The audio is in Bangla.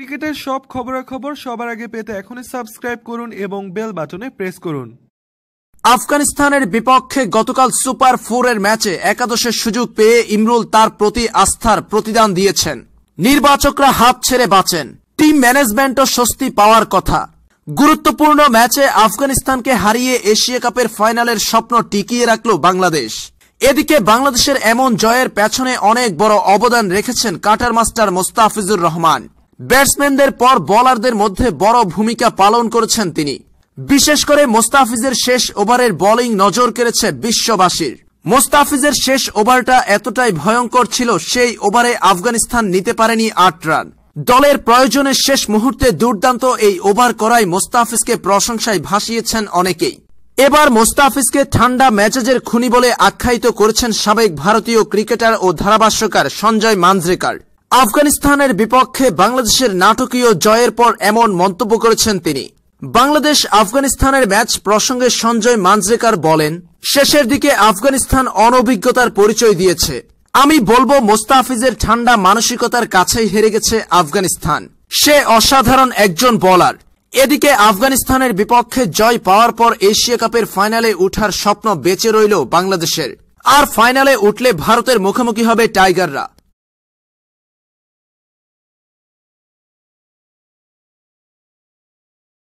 ক্রিকেটের সব খবরাখবর সবার আগে পেতে এখনই সাবস্ক্রাইব করুন এবং বেল বাটনে প্রেস করুন আফগানিস্তানের বিপক্ষে গতকাল সুপার ফোরের ম্যাচে একাদশের সুযোগ পেয়ে ইমরুল তার প্রতি আস্থার প্রতিদান দিয়েছেন নির্বাচকরা হাত ছেড়ে বাঁচেন টিম ম্যানেজমেন্টও স্বস্তি পাওয়ার কথা গুরুত্বপূর্ণ ম্যাচে আফগানিস্তানকে হারিয়ে এশিয়া কাপের ফাইনালের স্বপ্ন টিকিয়ে রাখল বাংলাদেশ এদিকে বাংলাদেশের এমন জয়ের পেছনে অনেক বড় অবদান রেখেছেন কাটার মাস্টার মোস্তাফিজুর রহমান ব্যাটসম্যানদের পর বলারদের মধ্যে বড় ভূমিকা পালন করেছেন তিনি বিশেষ করে মোস্তাফিজের শেষ ওভারের বোলিং নজর কেড়েছে বিশ্ববাসীর মোস্তাফিজের শেষ ওভারটা এতটাই ভয়ঙ্কর ছিল সেই ওভারে আফগানিস্তান নিতে পারেনি আট রান দলের প্রয়োজনে শেষ মুহূর্তে দুর্দান্ত এই ওভার করায় মোস্তাফিজকে প্রশংসায় ভাসিয়েছেন অনেকেই এবার মোস্তাফিজকে ঠান্ডা ম্যাচেজের খুনি বলে আখ্যায়িত করেছেন সাবেক ভারতীয় ক্রিকেটার ও ধারাভাষ্যকার সঞ্জয় মাঞ্জরেকার আফগানিস্তানের বিপক্ষে বাংলাদেশের নাটকীয় জয়ের পর এমন মন্তব্য করেছেন তিনি বাংলাদেশ আফগানিস্তানের ম্যাচ প্রসঙ্গে সঞ্জয় মাঞ্জরেকার বলেন শেষের দিকে আফগানিস্তান অনভিজ্ঞতার পরিচয় দিয়েছে আমি বলবো মোস্তাফিজের ঠান্ডা মানসিকতার কাছেই হেরে গেছে আফগানিস্তান সে অসাধারণ একজন বলার এদিকে আফগানিস্তানের বিপক্ষে জয় পাওয়ার পর এশিয়া কাপের ফাইনালে উঠার স্বপ্ন বেঁচে রইল বাংলাদেশের আর ফাইনালে উঠলে ভারতের মুখোমুখি হবে টাইগাররা